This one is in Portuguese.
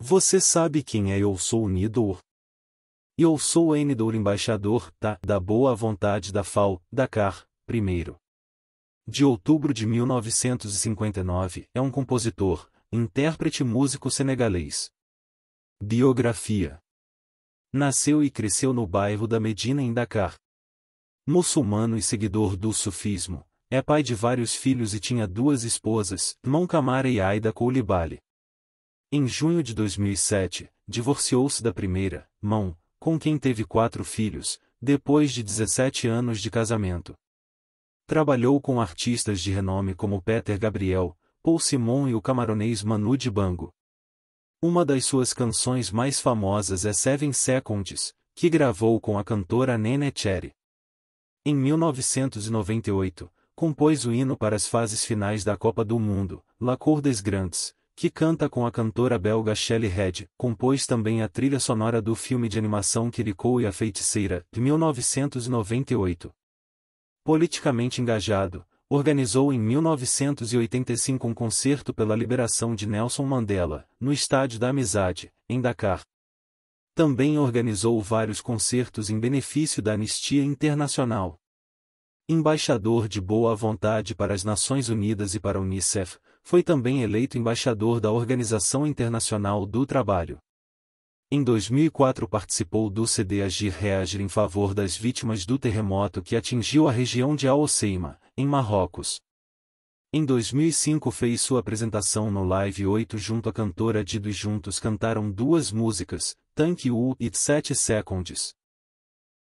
Você sabe quem é eu sou Nidor? Eu sou Nidor embaixador, tá, da boa vontade da FAO, Dakar, primeiro. De outubro de 1959, é um compositor, intérprete músico senegalês. Biografia Nasceu e cresceu no bairro da Medina em Dakar. Muçulmano e seguidor do sufismo, é pai de vários filhos e tinha duas esposas, Mão Camara e Aida Koulibaly. Em junho de 2007, divorciou-se da primeira, Mão, com quem teve quatro filhos, depois de 17 anos de casamento. Trabalhou com artistas de renome como Peter Gabriel, Paul Simon e o camaronês Manu Dibango. Uma das suas canções mais famosas é Seven Seconds, que gravou com a cantora Nene Cherry. Em 1998, compôs o hino para as fases finais da Copa do Mundo, La Cor des Grandes, que canta com a cantora belga Shelley Head, compôs também a trilha sonora do filme de animação Kirikou e a Feiticeira, de 1998. Politicamente engajado, organizou em 1985 um concerto pela liberação de Nelson Mandela, no Estádio da Amizade, em Dakar. Também organizou vários concertos em benefício da Anistia Internacional. Embaixador de Boa Vontade para as Nações Unidas e para a Unicef, foi também eleito embaixador da Organização Internacional do Trabalho. Em 2004 participou do CD Agir Reagir em favor das vítimas do terremoto que atingiu a região de Al Osseima, em Marrocos. Em 2005 fez sua apresentação no Live 8 junto à cantora Dido e juntos cantaram duas músicas, Tank You e 7 Seconds.